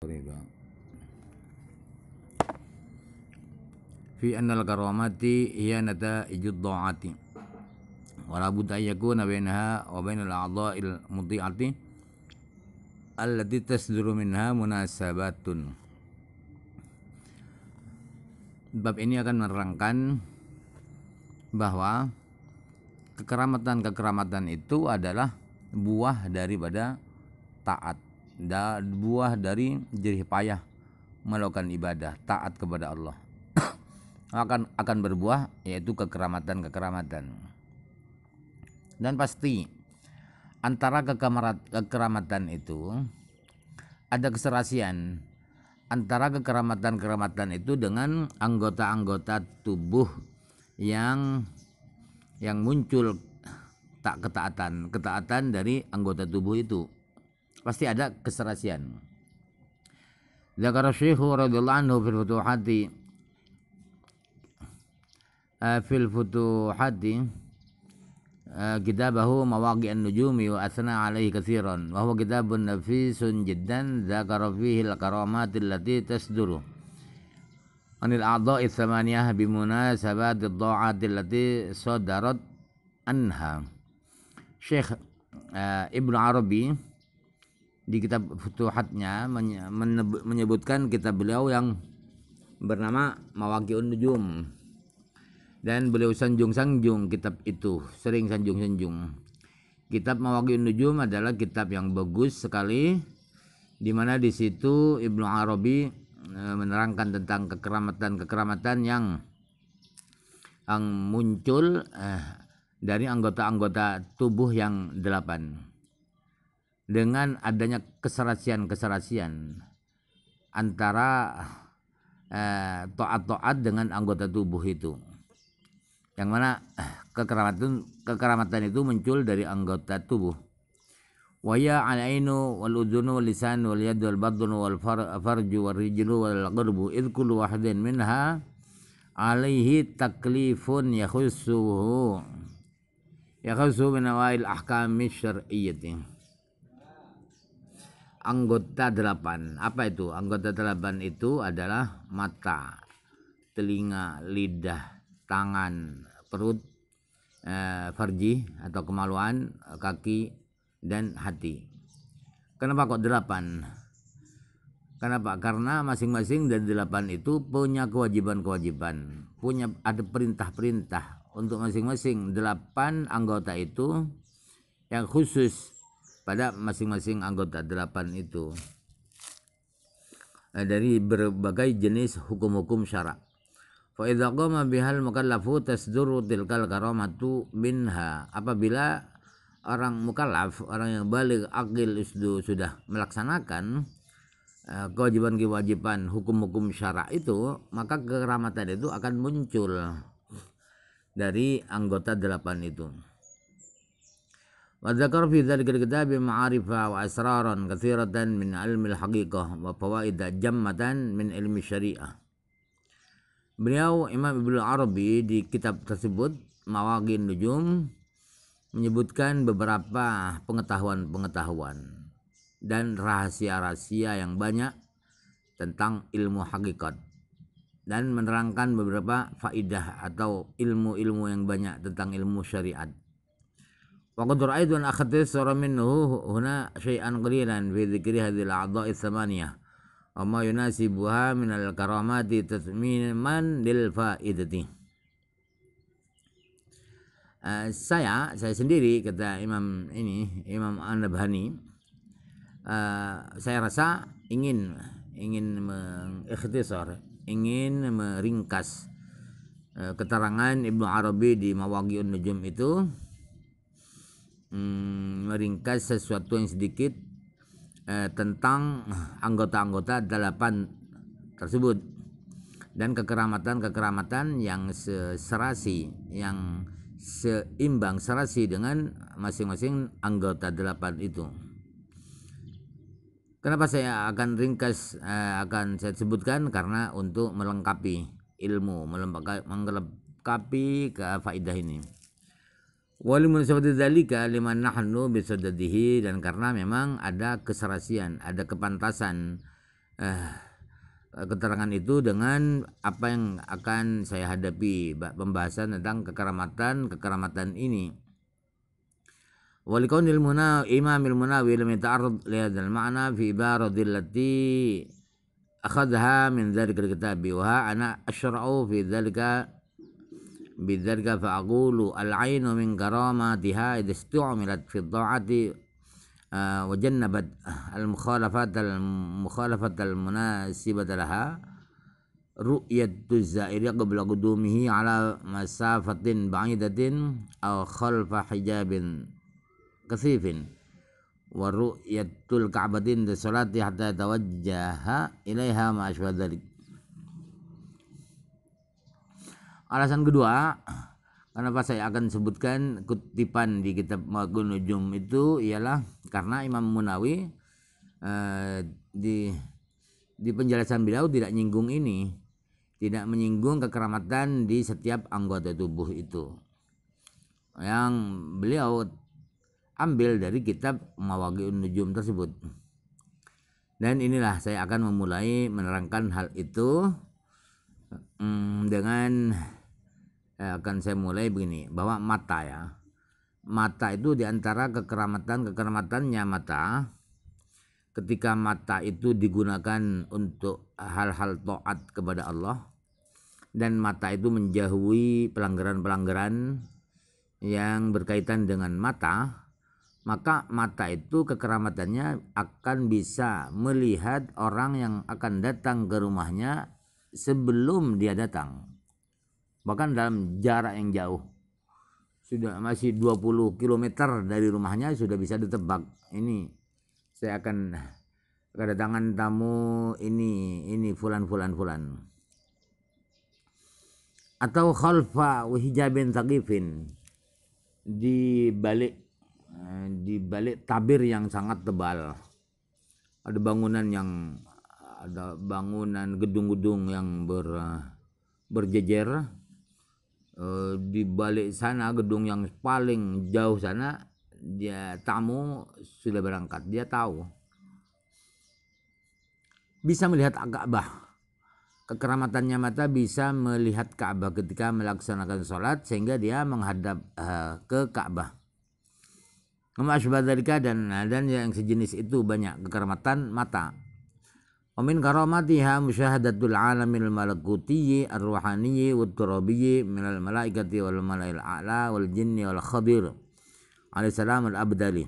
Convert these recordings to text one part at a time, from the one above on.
riba fi annal karamati hiyanata ijud dha'ati wala budda yakuna bainaha wa bainal a'dha'il mudhi'ati allati tasduru minha munasabatun ini akan menerangkan bahwa kekeramatan-kekeramatan itu adalah buah daripada taat da, buah dari jerih payah melakukan ibadah taat kepada Allah akan akan berbuah yaitu kekeramatan kekeramatan dan pasti antara kekeramatan itu ada keserasian antara kekeramatan kekeramatan itu dengan anggota-anggota tubuh yang yang muncul tak ketaatan ketaatan dari anggota tubuh itu pasti ada keserasian. Zakara Syekhu radhiyallahu anhu fil futuhati eh, fil futuhati eh, kitabahu mawaqi'an nujumi asna alaihi katsiran wa huwa kitabun nafisun jiddan zakara fihi al karamat anil a'dha'i thamaniyah bi munasabati ad-da'ati anha Syekh eh, Ibnu Arabi di kitab Futuhatnya menyebutkan kitab beliau yang bernama Mawakiun Nujum dan beliau sanjung sanjung kitab itu sering sanjung sanjung kitab Mawakiun Nujum adalah kitab yang bagus sekali di mana di situ Ibnu Arabi e, menerangkan tentang kekeramatan-kekeramatan yang yang muncul eh, dari anggota-anggota tubuh yang delapan dengan adanya keserasian-keserasian antara eh, toat-toat dengan anggota tubuh itu yang mana eh, kekeramatan kekeramatan itu muncul dari anggota tubuh waya alainu wal udhunu wal lisan wal yad wal badnu wal farju wal rijlu wal qurbu id kullu minha alaihi taklifun yakhussuhu yakhussuhu min awail ahkam syar'iyyati anggota delapan apa itu anggota delapan itu adalah mata telinga lidah tangan perut eh, farji atau kemaluan kaki dan hati kenapa kok delapan kenapa karena masing-masing dari delapan itu punya kewajiban-kewajiban punya ada perintah-perintah untuk masing-masing delapan anggota itu yang khusus pada masing-masing anggota delapan itu eh, dari berbagai jenis hukum-hukum syarak. Fa idza qama bihal mukallafu tasduru tilkal karamatu minha. Apabila orang mukallaf, orang yang balik akil isdu sudah melaksanakan eh, kewajiban-kewajiban hukum-hukum syarak itu, maka keramatan itu akan muncul dari anggota delapan itu. وذكر في ذلك الكتاب معارف وأسرارا كثيرة من علم الحقيقة وفوائد جمة من علم الشريعة Beliau Imam Ibnu Arabi di kitab tersebut Mawaqin Nujum menyebutkan beberapa pengetahuan-pengetahuan dan rahasia-rahasia yang banyak tentang ilmu hakikat dan menerangkan beberapa faidah atau ilmu-ilmu yang banyak tentang ilmu syariat. وقد رأيت أن السورة منه هنا شيئا قليلا في ذكر هذه الأعضاء الثمانية وما يناسبها من الكرامات تتميما للفائدة saya saya sendiri kata Imam ini Imam An-Nabhani saya rasa ingin ingin mengikhtisar ingin meringkas keterangan Ibnu Arabi di Mawaqi'un Nujum itu hmm, meringkas sesuatu yang sedikit eh, tentang anggota-anggota delapan tersebut dan kekeramatan-kekeramatan yang serasi yang seimbang serasi dengan masing-masing anggota delapan itu. Kenapa saya akan ringkas eh, akan saya sebutkan karena untuk melengkapi ilmu, melengkapi, melengkapi faidah ini. Wali munasabati dalika liman nahnu bisadadihi dan karena memang ada keserasian, ada kepantasan eh, keterangan itu dengan apa yang akan saya hadapi pembahasan tentang kekeramatan kekeramatan ini. imam ilmuna wila minta arud lihat لهذا المعنى fi عبارة التي أخذها من ذلك الكتاب وها anak أشرع fi ذلك بالدرجة فأقول العين من كراماتها إذا استعملت في الطاعة آه، وجنبت المخالفات المخالفة المناسبة لها رؤية الزائر قبل قدومه على مسافة بعيدة أو خلف حجاب كثيف ورؤية الكعبة للصلاة حتى يتوجه إليها ما أشبه ذلك Alasan kedua, kenapa saya akan sebutkan kutipan di kitab Maghul Nujum itu ialah karena Imam Munawi eh, di di penjelasan beliau tidak nyinggung ini, tidak menyinggung kekeramatan di setiap anggota tubuh itu. Yang beliau ambil dari kitab Mawagi'un Nujum tersebut. Dan inilah saya akan memulai menerangkan hal itu mm, dengan Eh, akan saya mulai begini bahwa mata ya mata itu diantara kekeramatan kekeramatannya mata ketika mata itu digunakan untuk hal-hal toat kepada Allah dan mata itu menjauhi pelanggaran-pelanggaran yang berkaitan dengan mata maka mata itu kekeramatannya akan bisa melihat orang yang akan datang ke rumahnya sebelum dia datang bahkan dalam jarak yang jauh sudah masih 20 km dari rumahnya sudah bisa ditebak ini saya akan kedatangan tamu ini ini fulan fulan fulan atau khalfa wihjabin taqifin di balik eh, di balik tabir yang sangat tebal ada bangunan yang ada bangunan gedung-gedung yang ber berjejer Eh, di balik sana gedung yang paling jauh sana dia tamu sudah berangkat dia tahu bisa melihat Ka'bah kekeramatannya mata bisa melihat Ka'bah ketika melaksanakan sholat sehingga dia menghadap uh, ke Ka'bah. Kemasbah dan dan yang sejenis itu banyak kekeramatan mata. ومن min مشاهدة العالم alamil الروحاني والترابي من الملائكة والملائكة minal والجن wal عليه السلام wal abdali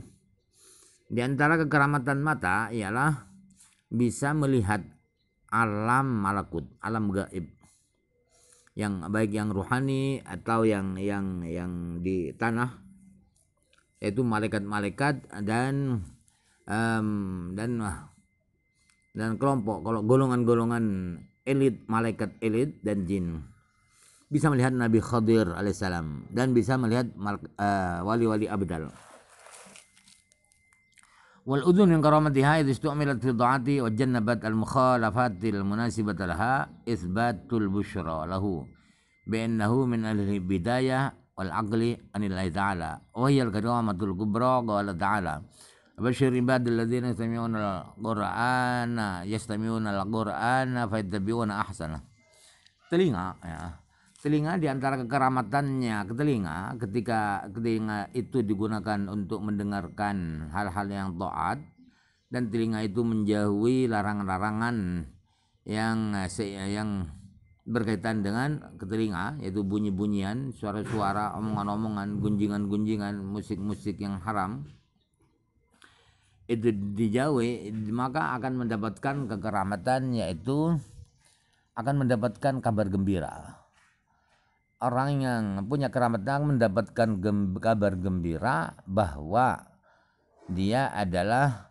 Di antara kekeramatan mata ialah bisa melihat alam malakut, alam gaib yang baik yang ruhani atau yang yang yang di tanah yaitu malaikat-malaikat dan um, dan dan kelompok kalau golongan-golongan elit malaikat elit dan jin bisa melihat Nabi Khadir alaihissalam dan bisa melihat eh, wali-wali uh, abdal wal udhun yang karamatiha idh istu'milat fi dha'ati wa jannabat al mukhalafati al munasibat laha isbatul bushra lahu bi annahu min al bidayah wal aqli anil ta'ala wa hiya al karamatul kubra qala ta'ala Bashir ibadil ladzina yastami'una al-Qur'ana yastami'una al-Qur'ana fayattabi'una ahsana. Telinga ya. Telinga di antara kekeramatannya ke telinga ketika telinga itu digunakan untuk mendengarkan hal-hal yang taat dan telinga itu menjauhi larangan-larangan yang yang berkaitan dengan ketelinga yaitu bunyi-bunyian, suara-suara, omongan-omongan, gunjingan-gunjingan, musik-musik yang haram itu dijauhi maka akan mendapatkan kekeramatan yaitu akan mendapatkan kabar gembira orang yang punya keramatan mendapatkan gem kabar gembira bahwa dia adalah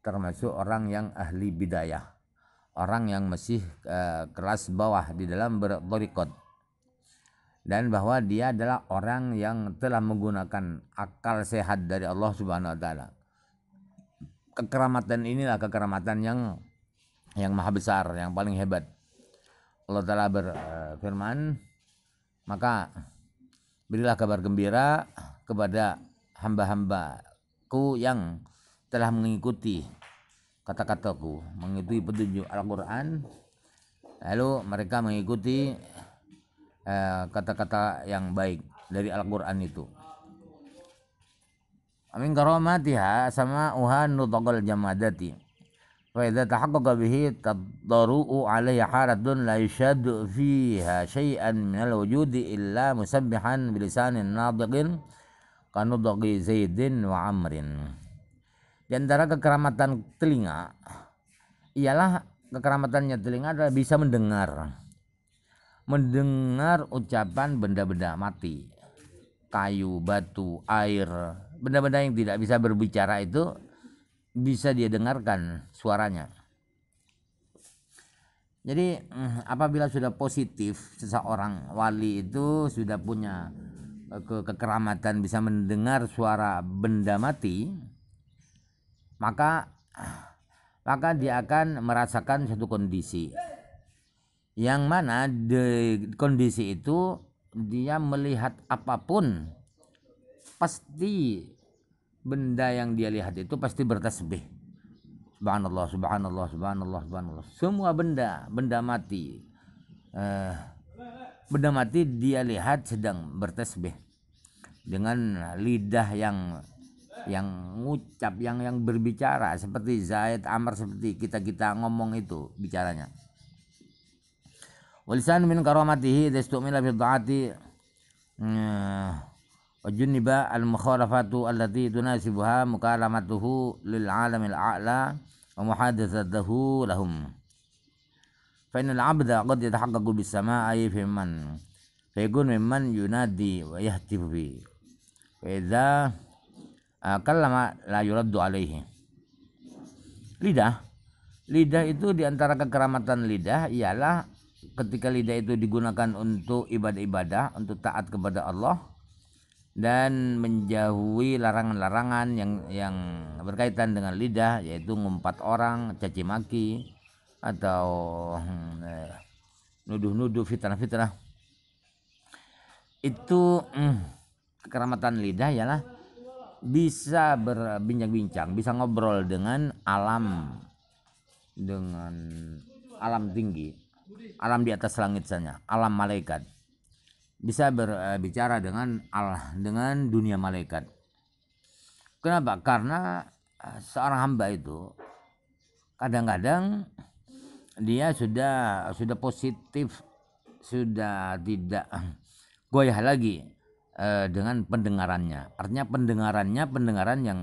termasuk orang yang ahli bidaya orang yang masih e, kelas bawah di dalam berikut dan bahwa dia adalah orang yang telah menggunakan akal sehat dari Allah Subhanahu wa taala kekeramatan inilah kekeramatan yang yang maha besar, yang paling hebat. Allah Ta'ala berfirman, maka berilah kabar gembira kepada hamba-hambaku yang telah mengikuti kata-kataku, mengikuti petunjuk Al-Quran, lalu mereka mengikuti eh, kata-kata yang baik dari Al-Quran itu. Amin karamatiha sama uhan nutogol jamadati. wa idza tahaqqaqa bihi tadaru'u alaihi haradun la yushaddu fiha shay'an min al-wujudi illa musabbihan bilisanin nadiqin kanudaqi Zaidin wa Amrin. Di antara kekeramatan telinga ialah kekeramatannya telinga adalah bisa mendengar. Mendengar ucapan benda-benda mati. Kayu, batu, air, benda-benda yang tidak bisa berbicara itu bisa dia dengarkan suaranya. Jadi eh, apabila sudah positif seseorang wali itu sudah punya eh, ke kekeramatan bisa mendengar suara benda mati, maka maka dia akan merasakan satu kondisi yang mana di kondisi itu dia melihat apapun pasti benda yang dia lihat itu pasti bertasbih subhanallah subhanallah subhanallah subhanallah semua benda benda mati eh, benda mati dia lihat sedang bertasbih dengan lidah yang yang ngucap yang yang berbicara seperti Zaid Amr seperti kita kita ngomong itu bicaranya walisan min karamatihi dastumila Hmm. Eh, وجنب المخالفات التي تناسبها مكالمته للعالم الأعلى ومحادثته لهم فإن العبد قد يتحقق بالسماء في من فيكون ممن ينادي ويهتف به وإذا كلم لا يرد عليه lidah lidah itu diantara kekeramatan lidah ialah ketika lidah itu digunakan untuk ibadah-ibadah untuk taat kepada Allah dan menjauhi larangan-larangan yang yang berkaitan dengan lidah yaitu ngumpat orang, caci maki atau hmm, eh, nuduh-nuduh fitnah-fitnah. Itu hmm, lidah lidah lah bisa berbincang-bincang, bisa ngobrol dengan alam dengan alam tinggi, alam di atas langit sana, alam malaikat bisa berbicara eh, dengan Allah dengan dunia malaikat. Kenapa? Karena eh, seorang hamba itu kadang-kadang dia sudah sudah positif, sudah tidak goyah lagi eh, dengan pendengarannya. Artinya pendengarannya pendengaran yang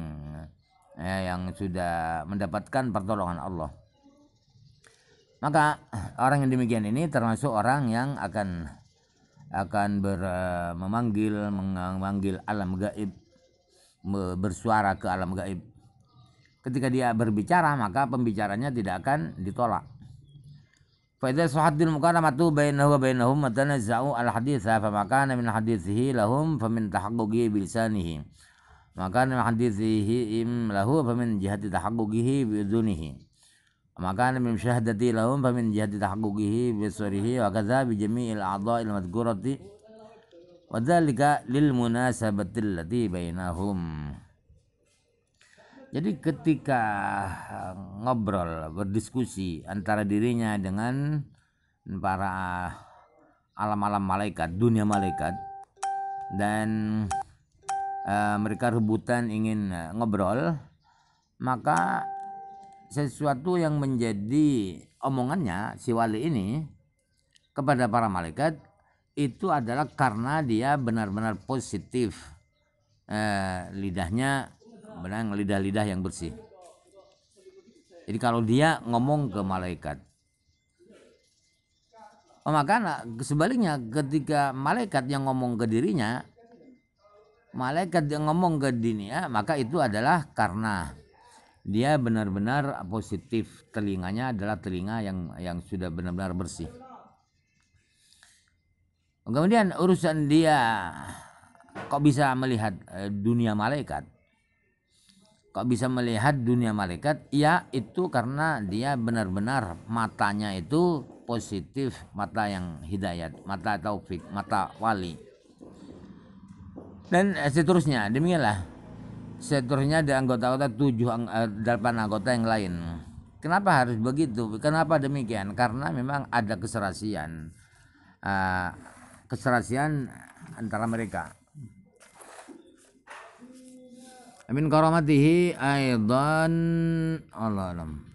eh, yang sudah mendapatkan pertolongan Allah. Maka orang yang demikian ini termasuk orang yang akan akan ber, eh, memanggil memanggil alam gaib bersuara ke alam gaib ketika dia berbicara maka pembicaranya tidak akan ditolak فإذا صحت المقارنة بينه وبينهم تنزعوا الحديث فما كان من حديثه لهم فمن تحققه بلسانه ما كان من fa min jihati جهة bi maka ana min syahadati lahum fa min jihati tahqiqihi bi sirrihi wa kadza bi jami'il a'dha'il madhkurati wa dzalika lil munasabati allati bainahum jadi ketika eh, ngobrol berdiskusi antara dirinya dengan para eh, alam-alam malaikat dunia malaikat dan uh, mereka rebutan ingin ngobrol maka sesuatu yang menjadi omongannya si wali ini kepada para malaikat itu adalah karena dia benar-benar positif eh, lidahnya benar lidah-lidah yang bersih jadi kalau dia ngomong ke malaikat oh, maka nah, sebaliknya ketika malaikat yang ngomong ke dirinya malaikat yang ngomong ke dunia maka itu adalah karena dia benar-benar positif telinganya adalah telinga yang yang sudah benar-benar bersih kemudian urusan dia kok bisa melihat eh, dunia malaikat kok bisa melihat dunia malaikat ya itu karena dia benar-benar matanya itu positif mata yang hidayat mata taufik mata wali dan eh, seterusnya demikianlah seterusnya ada anggota-anggota tujuh eh, delapan anggota yang lain. Kenapa harus begitu? Kenapa demikian? Karena memang ada keserasian, uh, keserasian antara mereka. Amin karamatihi aidan Allah Allah